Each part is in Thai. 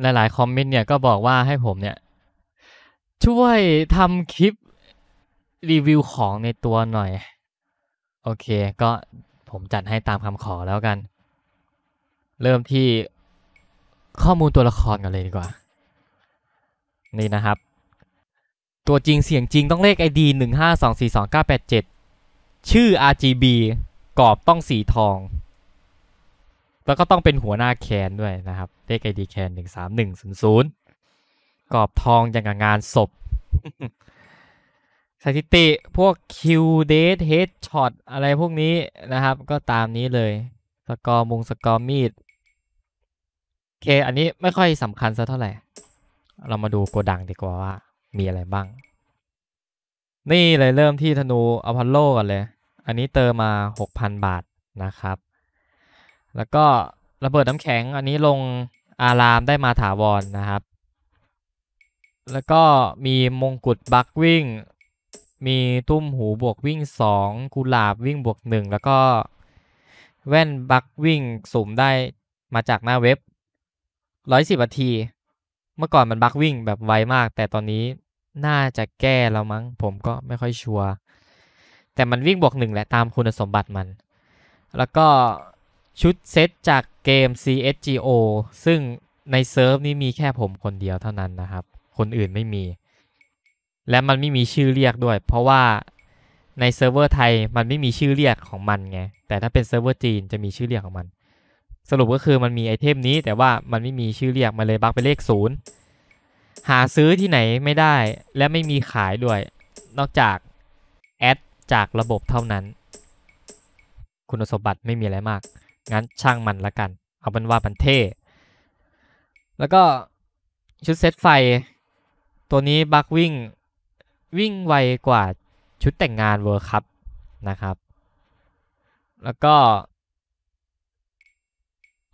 หลายๆคอมเมนต์เนี่ยก็บอกว่าให้ผมเนี่ย ช่วยทำคลิป รีวิวของในตัวหน่อย โอเคก็ผมจัดให้ตามคำขอแล้วกัน เริ่มที่ข้อมูลตัวละครกันเลยดีกว่า นี่นะครับ ตัวจริงเสียงจริงต้องเลขไอออเดีีหหนึ่่งงง้าสสสก้าแปดเจ็ดชื่อ RGB กรอบต้องสีทองแล้วก็ต้องเป็นหัวหน้าแคนด้วยนะครับเลขไอดีแคนหนึ่งสามหนึ่งศูนย์ศูนย์กอบทองอย่างกับงานศพสถิติพวกคิวเดทเฮดช็อตอะไรพวกนี้นะครับ ก็ตามนี้เลย สกอร์มุงสกอร์มีดเค อันนี้ไม่ค่อยสำคัญซะเท่าไหร่ เรามาดูโกดังดีกว่าว่า มีอะไรบ้าง นี่เลยเริ่มที่ธนูอพอลโลกันเลย อันนี้เติมมา 6,000 บาทนะครับแล้วก็ระเบิดน้ำแข็ง อันนี้ลงอารามได้มาถาวรนนะครับ แล้วก็มีมงกุฎบักวิ่ง มีตุ้มหูบวกวิ่ง 2กุหลาบวิ่งบวก 1 แล้วก็แว่นบักวิ่งสุ่มได้มาจากหน้าเว็บ110นาที เมื่อก่อนมันบักวิ่งแบบไวมาก แต่ตอนนี้น่าจะแก้แล้วมั้ง ผมก็ไม่ค่อยชัวร์แต่มันวิ่งบวกหนึ่งแหละตามคุณสมบัติมัน แล้วก็ชุดเซตจากเกม CSGO ซึ่งในเซิร์ฟนี้มีแค่ผมคนเดียวเท่านั้นนะครับ คนอื่นไม่มี และมันไม่มีชื่อเรียกด้วย เพราะว่าในเซิร์ฟเวอร์ไทย มันไม่มีชื่อเรียกของมันไง แต่ถ้าเป็นเซิร์ฟเวอร์จีนจะมีชื่อเรียกของมัน สรุปก็คือมันมีไอเทมนี้ แต่ว่ามันไม่มีชื่อเรียก มันเลยบักเป็นเลขศูนย์หาซื้อที่ไหนไม่ได้ และไม่มีขายด้วย นอกจากแอดจากระบบเท่านั้น คุณสมบัติไม่มีอะไรมากงั้นช่างมันละกัน เอาเป็นว่ามันเท่ แล้วก็ชุดเซตไฟตัวนี้บักวิ่งวิ่งไว กว่าชุดแต่งงานเวอร์ครับนะครับ แล้วก็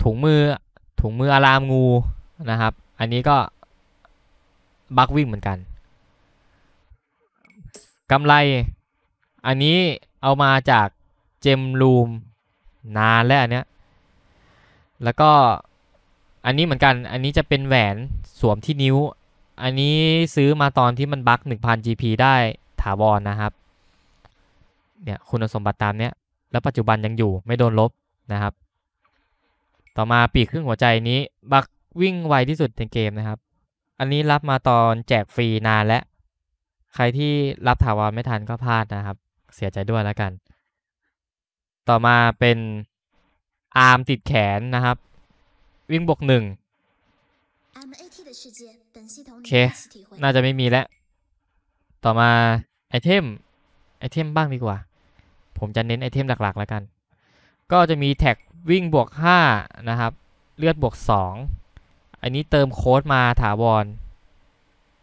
ถุงมือถุงมืออารามงูนะครับ อันนี้ก็บักวิ่งเหมือนกันกำไร อันนี้เอามาจาก เจม รูมนานแล้วอันเนี้ย แล้วก็อันนี้เหมือนกัน อันนี้จะเป็นแหวนสวมที่นิ้ว อันนี้ซื้อมาตอนที่มันบัก1000 GP ได้ถาวรนนะครับ เนี่ยคุณสมบัติตามเนี้ย แล้วปัจจุบันยังอยู่ไม่โดนลบนะครับ ต่อมาปีกครึ่งหัวใจนี้ บักวิ่งไวที่สุดในเกมนะครับ อันนี้รับมาตอนแจกฟรีนานแล้ว ใครที่รับถาวรไม่ทันก็พลาดนะครับ เสียใจด้วยแล้วกันต่อมาเป็นอาร์มติดแขนนะครับวิ่งบวกหนึ่งโอเคน่าจะไม่มีแล้วต่อมาไอเทมไอเทมบ้างดีกว่า ผมจะเน้นไอเทมหลักๆ แล้วกัน ก็จะมีแท็กวิ่งบวก5นะครับเลือดบวก2อันนี้เติมโค้ดมาถาวร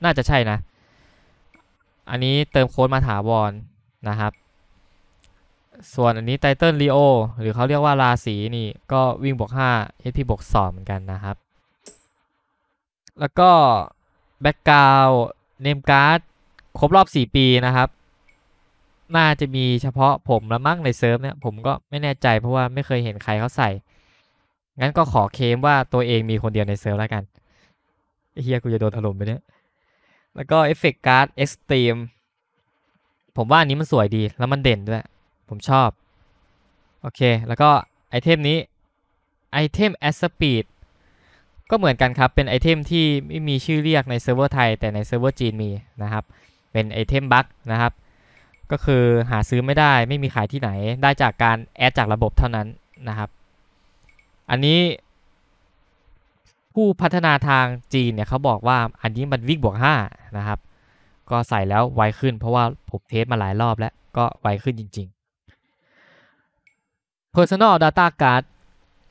น่าจะใช่นะ อันนี้เติมโค้ดมาถาวรนะครับส่วนอันนี้ไทเติลลีโอหรือเขาเรียกว่าราศีนี่ ก็วิ่งบวก5 HP บวก2เหมือนกันนะครับ แล้วก็แบ็กกราวเนมการ์ดครบรอบ 4 ปีนะครับ น่าจะมีเฉพาะผมละมั่งในเซิร์ฟเนี่ย ผมก็ไม่แน่ใจเพราะว่าไม่เคยเห็นใครเขาใส่ งั้นก็ขอเคมว่าตัวเองมีคนเดียวในเซิร์ฟแล้วกันเฮียกูจะโดนถล่มไปเนี่ย แล้วก็เอฟเฟกต์การ์ดเอ็กซ์ตรีมผมว่าอันนี้มันสวยดี แล้วมันเด่นด้วยผมชอบ โอเค แล้วก็ไอเทมนี้ไอเทม as speed ก็เหมือนกันครับ เป็นไอเทมที่ไม่มีชื่อเรียกในเซิร์ฟเวอร์ไทยแต่ในเซิร์ฟเวอร์จีนมีนะครับ เป็นไอเทมบั๊กนะครับ ก็คือหาซื้อไม่ได้ ไม่มีขายที่ไหน ได้จากการแอดจากระบบเท่านั้นนะครับ อันนี้ผู้พัฒนาทางจีนเนี่ยเขาบอกว่าอันนี้มันวิกบวก5นะครับ ก็ใส่แล้วไวขึ้น เพราะว่าผมเทสมาหลายรอบ แล้วก็ไวขึ้นจริง ๆ Personal Data Card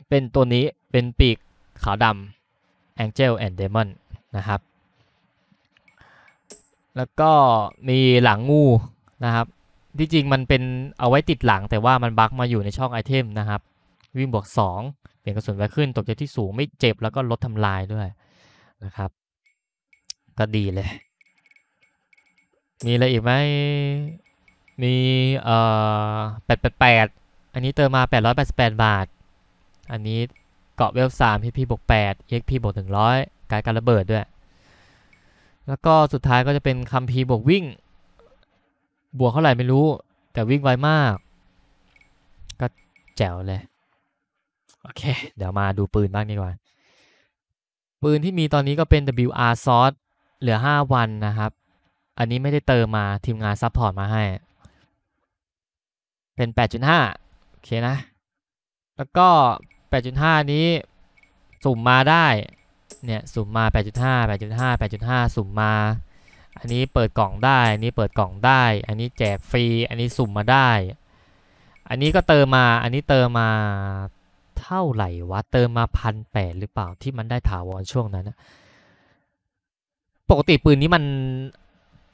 เป็นตัวนี้เป็นปีกขาวดำ Angel and Demon นะครับ แล้วก็มีหลังงู นะครับ ที่จริงมันเป็นเอาไว้ติดหลังแต่ว่ามันบั๊กมาอยู่ในช่องไอเทมนะครับวิ่งบวก 2 เปลี่ยนกระสุนไว้ขึ้นตกจากที่สูงไม่เจ็บแล้วก็ลดทำลายด้วยนะครับ ก็ดีเลย มีอะไรอีกไหมมีเอ่อแปดแปดแปดอันนี้เติมมา 888 บาท อันนี้เกาะเวลสามพีพีบวกแปดเอ็กพีบวกหนึ่งร้อยกายการระเบิดด้วย แล้วก็สุดท้ายก็จะเป็นคัมพีบวกวิ่ง บวกเท่าไหร่ไม่รู้ แต่วิ่งไวมาก ก็แจ๋วเลย โอเค เดี๋ยวมาดูปืนบ้างดีกว่า ปืนที่มีตอนนี้ก็เป็น WR s o r t เหลือ 5 วันนะครับ อันนี้ไม่ได้เติมมา ทีมงานซัพพอร์ตมาให้ เป็น8.5เคนะ แล้วก็ 8.5 นี้สุ่มมาได้ เนี่ย สุ่มมา 8.5 8.5 8.5 สุ่มมา อันนี้เปิดกล่องได้ อันนี้เปิดกล่องได้ อันนี้แจกฟรี อันนี้สุ่มมาได้ อันนี้ก็เติมมา อันนี้เติมมา เท่าไหร่วะ เติมมาพันแปดหรือเปล่าที่มันได้ถาวรช่วงนั้นปกติปืนนี้มัน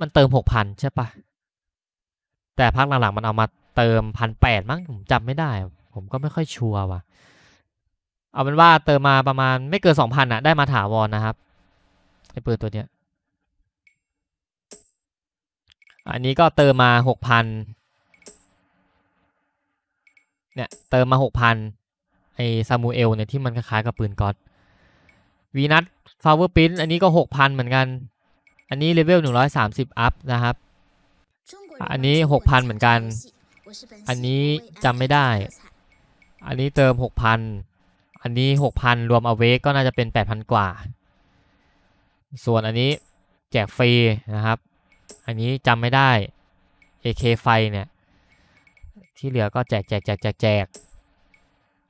มันเติมหกพันใช่ปะแต่พักหลังๆมันเอามาเติมพันแปดมั้งผมจำไม่ได้ ผมก็ไม่ค่อยชัวร์ว่ะเอาเป็นว่าเติมมาประมาณไม่เกินสองพันอะได้มาถาวรนนะครับไอ้ปืนตัวเนี้ยอันนี้ก็เติมมาหกพันเนี่ยเติมมาหกพันไอ้ซามูเอลเนี่ยที่มันคล้ายกับปืนก๊อตวีนัทฟาวเวอร์ปิ้นอันนี้ก็หกพันเหมือนกันอันนี้เลเวลหนึ่งร้อยสามสิบอัพนะครับ อันนี้หกพันเหมือนกันอันนี้จำไม่ได้ อันนี้เติม 6,000 อันนี้6,000 รวมเอาเวกก็น่าจะเป็น 8,000 กว่า ส่วนอันนี้แจกฟรีนะครับ อันนี้จำไม่ได้ AK ไฟเนี่ย ที่เหลือก็แจกแจกแจกแจกแจก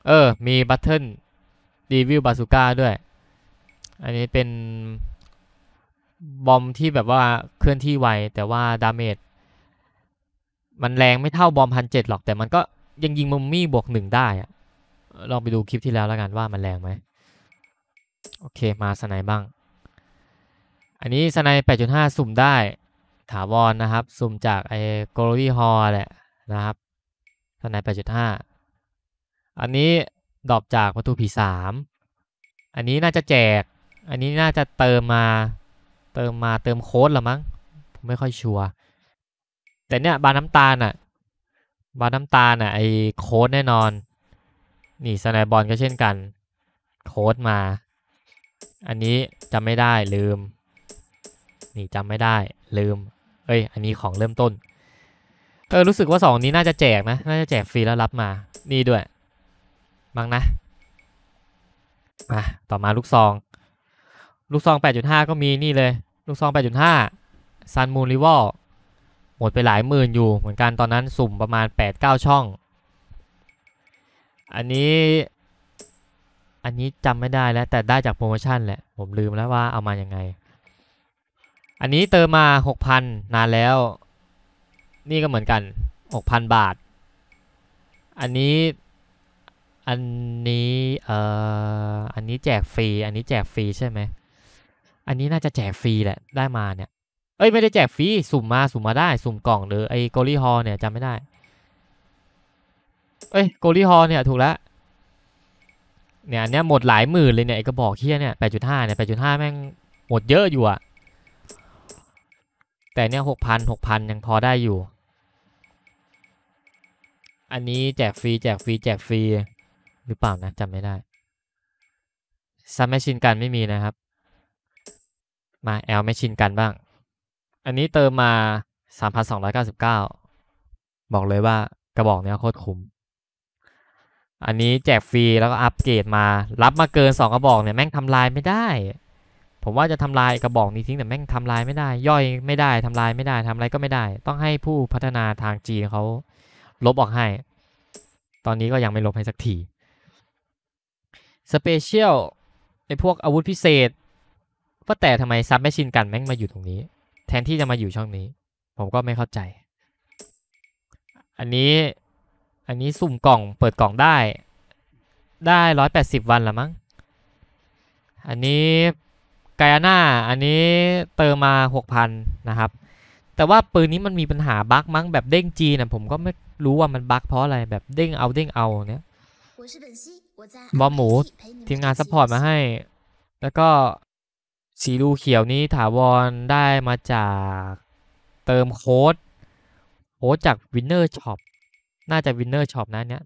เออ มีบัตเทิลดีวิวบาสุก้าด้วย อันนี้เป็นบอมที่แบบว่าเคลื่อนที่ไวแต่ว่า ดาเมจมันแรงไม่เท่าบอมพันเจ็ดหรอก แต่มันก็ยังยิงมุมมี่บวกหนึ่งได้อะลองไปดูคลิปที่แล้วแล้วกันว่ามันแรงไหมโอเคมาสไนบ้าง อันนี้สไนแปดจุดห้าสุ่มได้ถาวรนนะครับสุ่มจากไอ้กลรี่ฮอลแหละนะครับสไนแปดจุดห้าอันนี้ดรอปจากประตูผีสามอันนี้น่าจะแจก อันนี้น่าจะเติมมาเติมมาเติมโค้ดหรอมั้งผมไม่ค่อยชัวร์แต่เนี่ยบาน้ำตาลอ่ะบาน้ำตาลอ่ะไอโค้ดแน่นอน นี่สไนบอลก็เช่นกันโค้ดมา อันนี้จำไม่ได้ลืม นี่จำไม่ได้ลืมเอ้ยอันนี้ของเริ่มต้น เออรู้สึกว่าสองนี้น่าจะแจกนะ น่าจะแจกฟรีแล้วรับมานี่ด้วยบัางนะมาต่อมาลูกซอง ลูกซอง 8.5 ก็มีนี่เลย ลูกซอง 8.5 ซันมูนรีวอลหมดไปหลายหมื่นอยู่เหมือนกันตอนนั้นสุ่มประมาณ 8-9 ช่อง อันนี้อันนี้จำไม่ได้แล้วแต่ได้จากโปรโมชั่นแหละ ผมลืมแล้วว่าเอามายังไง อันนี้เติมมา 6,000 นานแล้ว นี่ก็เหมือนกัน 6,000 บาท อันนี้ อันนี้เอ่ออันนี้แจกฟรีอันนี้แจกฟรีใช่ไหมอันนี้น่าจะแจกฟรีแหละ ได้มาเนี่ยเอ้ยไม่ได้แจกฟรีสุ่มมาสุ่มมาได้สุ่มกล่องหรือไอ้โกลี่ฮอเนี่ยจำไม่ได้เอ้ยโกลี่ฮอเนี่ยถูกแล้วเนี่ยเนี่ยหมดหลายหมื่นเลยเนี่ยไอ้กระบอกเคี้ยเนี่ยแปดจุดห้าเนี่ยแปดจุดห้าแม่งหมดเยอะอยู่อะแต่เนี่ยหกพันหกพันยังพอได้อยู่อันนี้แจกฟรีแจกฟรีแจกฟรีหรือเปล่านะจำไม่ได้ซัมแมชชินกันไม่มีนะครับ มาแอลแมชชินกันบ้างอันนี้เติมมา 3,299 บอกเลยว่ากระบอกเนี้ยโคตรคุ้ม อันนี้แจกฟรีแล้วก็อัปเกรดมา รับมาเกิน 2 กระบอกเนี่ยแม่งทำลายไม่ได้ ผมว่าจะทำลายกระบอกนี้ทิ้งแต่แม่งทำลายไม่ได้ ย่อยไม่ได้ทำลายไม่ได้ทำอะไรก็ไม่ได้ ต้องให้ผู้พัฒนาทางจีนเขาลบออกให้ ตอนนี้ก็ยังไม่ลบให้สักที สเปเชียลไอพวกอาวุธพิเศษว่าแต่ทำไมซับแมชชินกันแม่งมาอยู่ตรงนี้แทนที่จะมาอยู่ช่องนี้ ผมก็ไม่เข้าใจ อันนี้อันนี้สุ่มกล่องเปิดกล่องได้ได้ร้อยแปดสิบวันละมั้ง อันนี้กายาน่าอันนี้เติมมาหกพันนะครับ แต่ว่าปืนนี้มันมีปัญหาบั๊กมั้งแบบเด้งจีนะผมก็ไม่รู้ว่ามันบั๊กเพราะอะไรแบบเด้งเอาเด้งเอาเนี้ยบอมหมูทีมงานซัพพอร์ตมาให้แล้วก็สีดูเขียวนี้ถาวรได้มาจากเติมโค้ดโค้ดจากวินเนอร์ช็อปน่าจะวินเนอร์ช็อปนะเนี้ย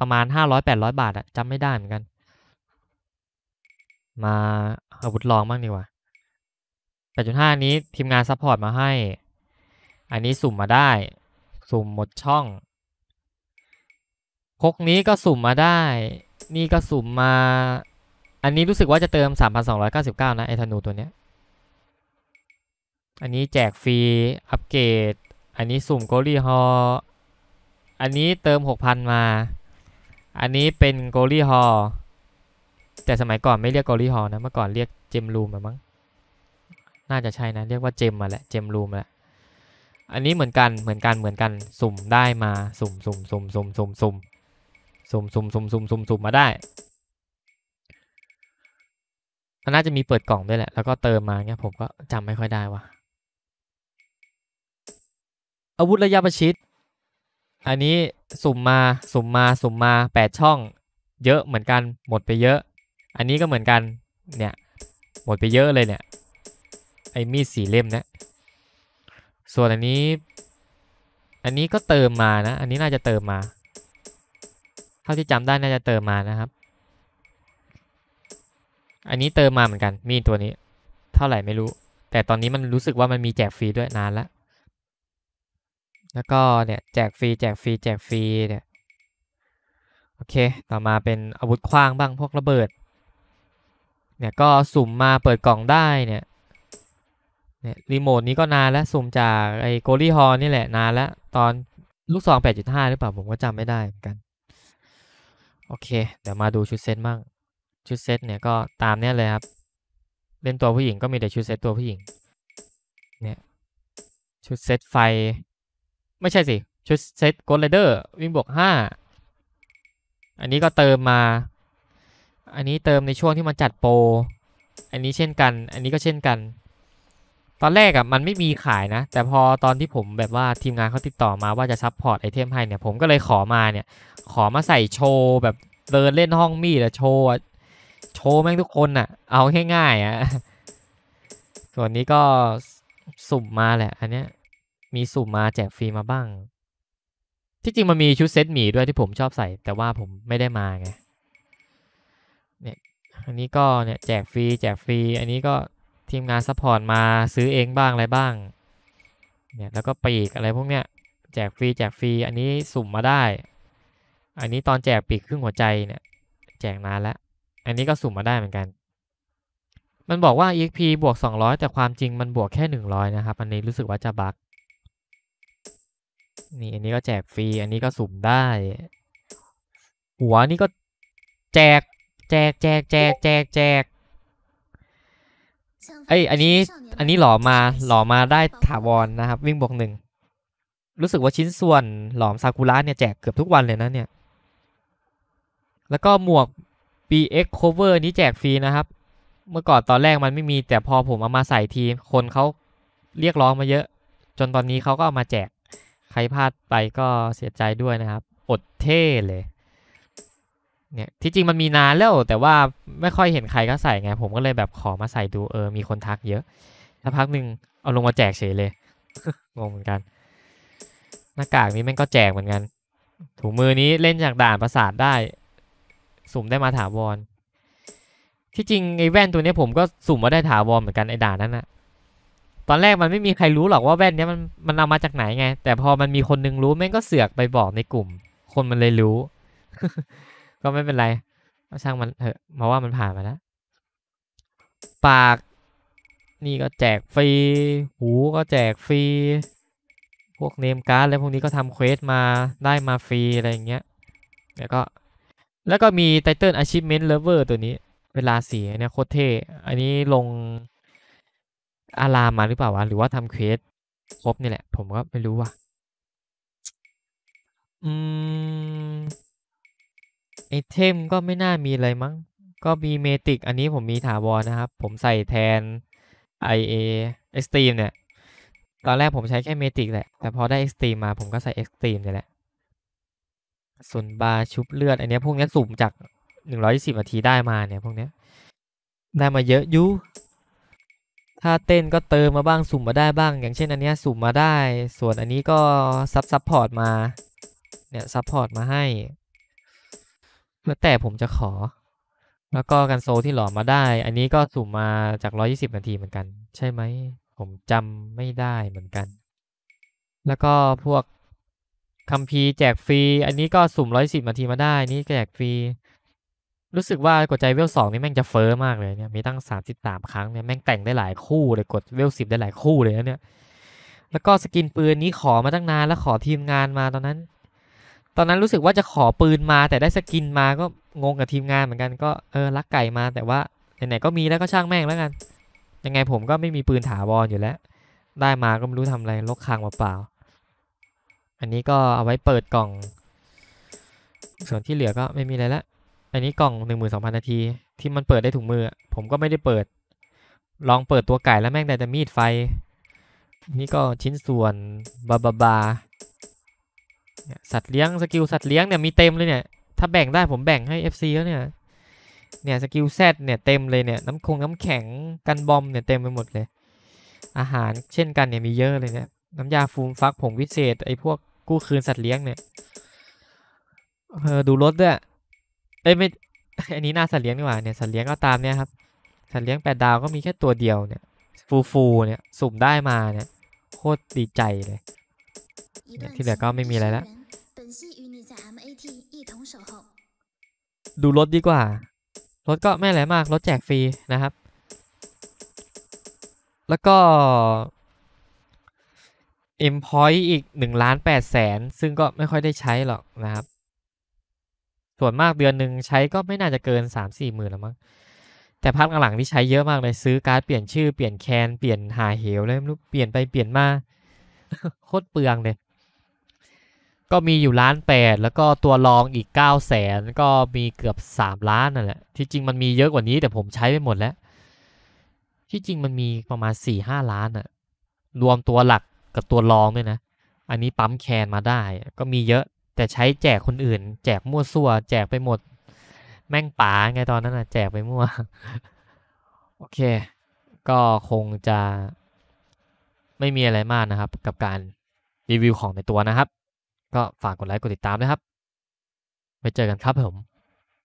ประมาณห้าร้อยแปดร้อยบาทอะจำไม่ได้เหมือนกัน มาอาวุธลองบ้างดีกว่าแปดจุดห้านี้ทีมงานซัพพอร์ตมาให้ อันนี้สุ่มมาได้ สุ่มหมดช่องคกนี้ก็สุ่มมาได้ นี่ก็สุ่มมาอันนี้รู้สึกว่าจะเติม 3,299นะไอธนูตัวเนี้ยอันนี้แจกฟรีอัปเกรด อันนี้สุ่มโกลี่ฮอ อันนี้เติม 6,000 มา อันนี้เป็นโกลี่ฮอ แต่สมัยก่อนไม่เรียกโกลี่ฮอนะ เมื่อก่อนเรียกเจมรูมมั้งน่าจะใช่นะเรียกว่าเจมมาแหละ เจมรูมแหละ อันนี้เหมือนกัน เหมือนกัน เหมือนกัน สุ่มได้มา สุ่มสุ่มสุ่มสุ่มสุ่มสุ่มสุ่มสุ่มสุ่มสุ่มสุ่มสุ่มมาได้มันน่าจะมีเปิดกล่องด้วยแหละ แล้วก็เติมมาเงี้ย ผมก็จำไม่ค่อยได้ว่ะ อาวุธระยะประชิด อันนี้สุ่มมาสุ่มมาสุ่มมาแปดช่อง เยอะเหมือนกันหมดไปเยอะ อันนี้ก็เหมือนกันเนี่ยหมดไปเยอะเลยเนี่ยไอ้มีดสีเล่มนะส่วนอันนี้ อันนี้ก็เติมมานะ อันนี้น่าจะเติมมาเท่าที่จำได้น่าจะเติมมานะครับอันนี้เติมมาเหมือนกันมีตัวนี้ เท่าไหร่ไม่รู้ แต่ตอนนี้มันรู้สึกว่ามันมีแจกฟรีด้วยนานละแล้วก็เนี่ยแจกฟรีแจกฟรีแจกฟรีเนี่ยโอเค ต่อมาเป็นอาวุธคว้างบ้างพวกระเบิดเนี่ยก็สุ่มมาเปิดกล่องได้เนี่ยเนี่ยรีโมทนี้ก็นานแล้วสุ่มจากไอ้โกลี่ฮอนี่แหละนานแล้ว ตอนลูกซอง8.5 หรือเปล่าผมก็จำไม่ได้เหมือนกัน โอเค เดี๋ยวมาดูชุดเซตบ้างชุดเซตเนี่ยก็ตามเนี้ยเลยครับ เล่นตัวผู้หญิงก็มีแต่ชุดเซตตัวผู้หญิง เนี่ย ชุดเซตไฟ ไม่ใช่สิ ชุดเซตโกลเลเดอร์วิ่งบวกห้าอันนี้ก็เติมมา อันนี้เติมในช่วงที่มันจัดโปร อันนี้เช่นกัน อันนี้ก็เช่นกัน ตอนแรกอะ่ะมันไม่มีขายนะ แต่พอตอนที่ผมแบบว่าทีมงานเขาติดต่อมาว่าจะซัพพอร์ตไอเทมให้เนี่ย ผมก็เลยขอมาเนี่ย ขอมาใส่โชว์แบบเดินเล่นห้องมีดอะโชว์โชว์แม่งทุกคนน่ะ เอาง่ายๆอ่ะ ส่วนนี้ก็สุ่มมาแหละ อันเนี้ยมีสุ่มมาแจกฟรีมาบ้าง ที่จริงมันมีชุดเซตหมีด้วยที่ผมชอบใส่ แต่ว่าผมไม่ได้มาไง เนี่ย อันนี้ก็เนี่ยแจกฟรีแจกฟรี อันนี้ก็ทีมงานซัพพอร์ตมาซื้อเองบ้างอะไรบ้าง เนี่ย แล้วก็ปีกอะไรพวกเนี้ยแจกฟรีแจกฟรี อันนี้สุ่มมาได้ อันนี้ตอนแจกปีกครึ่งหัวใจเนี่ย แจกนานแล้วอันนี้ก็สุ่มมาได้เหมือนกัน มันบอกว่า exp บวก200 แต่ความจริงมันบวกแค่ 100 นะครับ อันนี้รู้สึกว่าจะบั๊กนี่อันนี้ก็แจกฟรีอันนี้ก็สุ่มได้ หัวนี่ก็แจก แจก แจกแจกแจกแจกไออันนี้อันนี้หล่อมาหล่อมาได้ถาวรนนะครับ วิ่งบวกหนึ่ง รู้สึกว่าชิ้นส่วนหลอมซากุระเนี่ยแจกเกือบทุกวันเลยนะเนี่ย แล้วก็หมวก BX cover นี้แจกฟรีนะครับ เมื่อก่อนตอนแรกมันไม่มีแต่พอผมเอามาใส่ที คนเขาเรียกร้องมาเยอะ จนตอนนี้เขาก็เอามาแจกใครพลาดไปก็เสียใจด้วยนะครับอดเท่เลยเนี่ยที่จริงมันมีนานแล้ว แต่ว่าไม่ค่อยเห็นใครก็ใส่ไง ผมก็เลยแบบขอมาใส่ดูเออมีคนทักเยอะสักพักหนึ่งเอาลงมาแจกเฉยเลย งงเหมือนกัน หน้ากากนี้แม่งก็แจกเหมือนกันถุงมือนี้เล่นจากด่านประสาทได้สุ่มได้มาถาวรที่จริงไอ้แว่นตัวนี้ผมก็สุ่มมาได้ถาวรเหมือนกันไอ้ด่านนั้นนะตอนแรกมันไม่มีใครรู้หรอกว่าแว่นนี้มันมันเอามาจากไหนไง แต่พอมันมีคนนึงรู้แม่งก็เสือกไปบอกในกลุ่ม คนมันเลยรู้ ก็ไม่เป็นไรช่างมันเถอะมาว่ามันผ่านมาแล้ว ปากนี่ก็แจกฟรี หูก็แจกฟรี พวกเนมการ์ดอะไรพวกนี้ก็ทำเควสมาได้มาฟรีอะไรอย่างเงี้ยแล้วก็แล้วก็มีไทเติลอ c ช i เ v e m e เลเวอร์ตัวนี้ เวลาเสียเนี่ยโคตรเท่ อันนี้ลงอารามมาหรือเปล่าวะ หรือว่าทำเควสครบนี่แหละผมก็ไม่รู้ว่ะอืมไอเทมก็ไม่น่ามีอะไรมั้ง ก็มีเมติกอันนี้ผมมีถาวรนะครับผมใส่แทน IA Extreme เนี่ย ตอนแรกผมใช้แค่เมติกแหละ แต่พอได้ Extreme มาผมก็ใส่ Extreme เนี่ยแหละส่วนบาชุบเลือดอันนี้พวกนี้สุ่มจากหนึ่งร้อยสิบนาทีได้มาเนี่ย พวกนี้ได้มาเยอะยุถ้าเต้นก็เติมมาบ้างสุ่มมาได้บ้างอย่างเช่นอันนี้สุ่มมาได้ส่วนอันนี้ก็ซับซับพอร์ตมา เนี่ยซับพอร์ตมาให้แล่อแต่ผมจะขอ แล้วก็กันโซที่หล่อมาได้ อันนี้ก็สุ่มมาจากร้อยี่สิบนาทีเหมือนกัน ใช่ไหมผมจำไม่ได้เหมือนกัน แล้วก็พวกคัมภีร์แจกฟรีอันนี้ก็สุ่มร้อยสิบนาทีมาได้นี่แจกฟรีรู้สึกว่ากดใจเวลสองนี่แม่งจะเฟอร์มากเลยเนี่ยมีตั้งสามสิบสามครั้งเนี่ยแม่งแต่งได้หลายคู่เลยกดเวลสิบได้หลายคู่เลยนะเนี่ยแล้วก็สกินปืนนี้ขอมาตั้งนานแล้วขอทีมงานมาตอนนั้น ตอนนั้นรู้สึกว่าจะขอปืนมาแต่ได้สกินมาก็งงกับทีมงานเหมือนกัน ก็เออรักไก่มาแต่ว่าไหนๆก็มีแล้วก็ช่างแม่งแล้วกัน ยังไงผมก็ไม่มีปืนถาวรออยู่แล้ว ได้มาก็ไม่รู้ทำอะไรลกคางเปล่าๆอันนี้ก็เอาไว้เปิดกล่อง ส่วนที่เหลือก็ไม่มีอะไรละ อันนี้กล่อง12,000นาทีที่มันเปิดได้ถุงมือผมก็ไม่ได้เปิด ลองเปิดตัวไก่แล้วแม่งได้แต่มีดไฟ นี่ก็ชิ้นส่วนบาบาบา สัตว์เลี้ยงสกิลสัตว์เลี้ยงเนี่ยมีเต็มเลยเนี่ย ถ้าแบ่งได้ผมแบ่งให้ FC แล้วเนี่ย เนี่ยสกิลแซดเนี่ยเต็มเลยเนี่ยน้ำคงน้ำแข็งกันบอมเนี่ยเต็มไปหมดเลย อาหารเช่นกันเนี่ยมีเยอะเลยเนี่ยน้ำยาฟูมฟักผงวิเศษไอ้พวกกู้คืนสัตว์เลี้ยงเนี่ย เออดูรถด้วยเอ้ยไม่ อันนี้น่าสัตว์เลี้ยงดีกว่าเนี่ยสัตว์เลี้ยงก็ตามเนี่ยครับ สัตว์เลี้ยงแปดดาวก็มีแค่ตัวเดียวเนี่ย ฟูฟูเนี่ยสุ่มได้มาเนี่ยโคตรดีใจเลย ที่เหลือก็ไม่มีอะไรแล้วดูรถดีกว่า รถก็ ไม่อะไรมากรถแจกฟรีนะครับ แล้วก็อ็ม p o i n t อีก1ล้าน8แสนซึ่งก็ไม่ค่อยได้ใช้หรอกนะครับ ส่วนมาก เดือนหนึ่งใช้ก็ไม่น่าจะเกิน3 4หมื่นแล้วมั้งแต่พักหลังที่ใช้เยอะมากเลย ซื้อการ์ด เปลี่ยนชื่อเปลี่ยนแคนเปลี่ยนหาเหวเลยไม่รู้เปลี่ยนไปเปลี่ยนมาโคตรเปลืองเลย ก็มีอยู่ล้านแปดแล้วก็ตัวรองอีก9ก้าแสนก็มีเกือบ3ล้านนั่นแหละ ที่จริงมันมีเยอะกว่านี้แต่ผมใช้ไปหมดแล้ว ที่จริงมันมีประมาณ4ี่ห้าล้านอะรวมตัวหลักกับตัวรองด้วยนะ อันนี้ปั๊มแคนมาได้ ก็มีเยอะ แต่ใช้แจกคนอื่น แจกมั่วซั่ว แจกไปหมด แม่งป๋าไงตอนนั้นนะแจกไปมั่ว โอเค ก็คงจะไม่มีอะไรมากนะครับ กับการรีวิวของในตัวนะครับ ก็ฝากกดไลค์กดติดตามนะครับไว้เจอกันครับผม